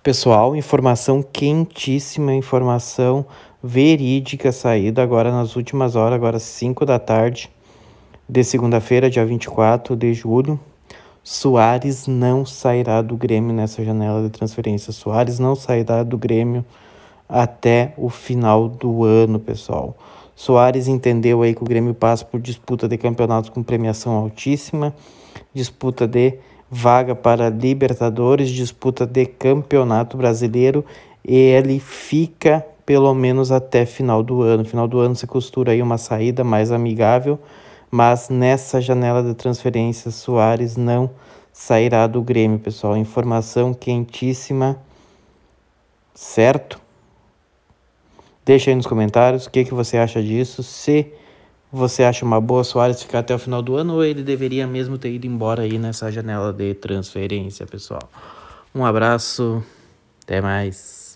Pessoal, informação quentíssima, informação verídica saída agora nas últimas horas, agora 5 da tarde de segunda-feira, dia 24 de julho. Soares não sairá do Grêmio nessa janela de transferência. Soares não sairá do Grêmio até o final do ano, pessoal. Soares entendeu aí que o Grêmio passa por disputa de campeonatos com premiação altíssima, disputa de vaga para Libertadores, disputa de Campeonato Brasileiro e ele fica pelo menos até final do ano. Final do ano se costura aí uma saída mais amigável, mas nessa janela de transferência Soares não sairá do Grêmio, pessoal. Informação quentíssima, certo? Deixa aí nos comentários o que, que você acha disso, se você acha uma boa Soares ficar até o final do ano ou ele deveria mesmo ter ido embora aí nessa janela de transferência, pessoal? Um abraço, até mais.